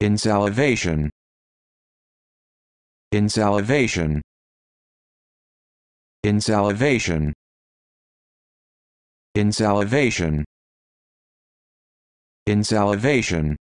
In salivation. In salivation. In salivation. In salivation. In salivation.